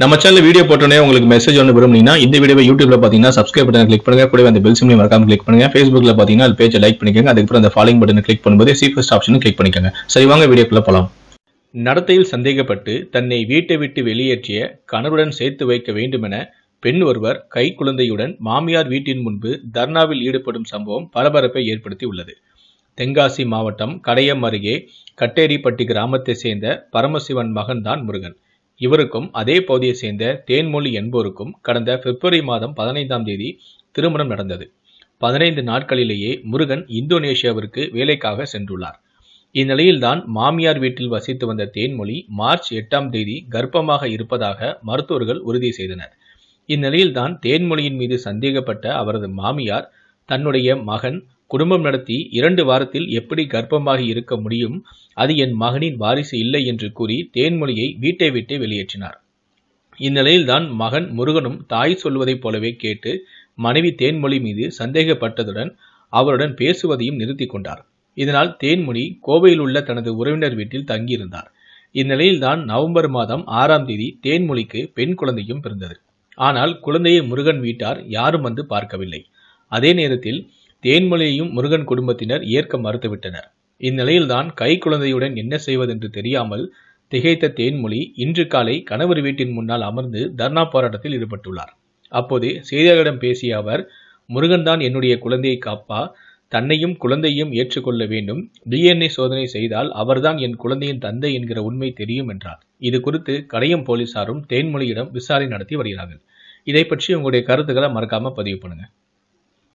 நம்ம channel video போட்டோன்னே உங்களுக்கு மெசேஜ் ஒன்று விரும்புனீங்கன்னா இந்த வீடியோ யூடியூப்ல பார்த்தீங்கன்னா சப்ஸ்கிரைப் பட்டன் கிளிக் பண்ணுங்க கூட அந்த பெல் சிம்லையும் மறக்காம கிளிக் பண்ணுங்க ஃபேஸ்புக்ல பார்த்தீங்கன்னா அது பேஜை லைக் பண்ணிக்கோங்க அதுக்கப்புறம் அந்த ஃபாலோயிங் பட்டன் கிளிக் பண்ணும்போது சீஃபஸ்ட் ஆப்ஷனும் கிளிக் பண்ணிக்கோங்க சரி வாங்க வீடியோக்குள்ள போகலாம் நடத்தையில் சந்தேகப்பட்டு தன்னை வீட்டை விட்டு வெளியேற்றிய கணவருடன் சேர்த்து வைக்க வேண்டுமென பெண் ஒருவர் கை குழந்தையுடன் மாமியார் வீட்டின் முன்பு தர்ணாவில் ஈடுபடும் சம்பவம் பரபரப்பை ஏற்படுத்தி உள்ளது தென்காசி மாவட்டம் கடையம் அருகே கட்டேரிப்பட்டி கிராமத்தை சேர்ந்த பரமசிவன் மகன் தான் முருகன் இவருக்கும் அதே பகுதியை சேர்ந்த தேன்மொழி என்போருக்கும் கடந்த பிப்ரவரி மாதம் பதினைந்தாம் தேதி திருமணம் நடந்தது பதினைந்து நாட்களிலேயே முருகன் இந்தோனேஷியாவிற்கு வேலைக்காக சென்றுள்ளார் இந்நிலையில்தான் மாமியார் வீட்டில் வசித்து வந்த தேன்மொழி மார்ச் எட்டாம் தேதி கர்ப்பமாக இருப்பதாக மருத்துவர்கள் உறுதி செய்தனர் இந்நிலையில்தான் தேன்மொழியின் மீது சந்தேகப்பட்ட அவரது மாமியார் தன்னுடைய மகன் குடும்பம் நடத்தி இரண்டு வாரத்தில் எப்படி கர்ப்பமாகி இருக்க முடியும் அது என் மகனின் வாரிசு இல்லை என்று கூறி தேன்மொழியை வீட்டை விட்டு வெளியேற்றினார் இந்நிலையில்தான் மகன் முருகனும் தாய் சொல்வதைப் போலவே கேட்டு மனைவி தேன்மொழி மீது சந்தேகப்பட்டதுடன் அவருடன் பேசுவதையும் நிறுத்தி கொண்டார் இதனால் தேன்மொழி கோவையில் உள்ள தனது உறவினர் வீட்டில் தங்கியிருந்தார் இந்நிலையில்தான் நவம்பர் மாதம் ஆறாம் தேதி தேன்மொழிக்கு பெண் குழந்தையும் பிறந்தது ஆனால் குழந்தையை முருகன் வீட்டார் யாரும் வந்து பார்க்கவில்லை அதே நேரத்தில் தேன்மொழியையும் முருகன் குடும்பத்தினர் ஏற்க மறுத்துவிட்டனர் இந்நிலையில்தான் கை குழந்தையுடன் என்ன செய்வதென்று தெரியாமல் திகைத்த தேன்மொழி இன்று காலை கணவர் வீட்டின் முன்னால் அமர்ந்து தர்ணா போராட்டத்தில் ஈடுபட்டுள்ளார் அப்போது செய்தியாளரிடம் பேசிய அவர் முருகன்தான் என்னுடைய குழந்தையை காப்பா தன்னையும் குழந்தையும் ஏற்றுக்கொள்ள வேண்டும் டிஎன்ஏ சோதனை செய்தால் அவர்தான் என் குழந்தையின் தந்தை என்கிற உண்மை தெரியும் என்றார் இது குறித்து கடையம் போலீசாரும் தேன்மொழியிடம் விசாரணை நடத்தி வருகிறார்கள் இதை பற்றி உங்களுடைய கருத்துக்களை மறக்காம பதிவு பண்ணுங்க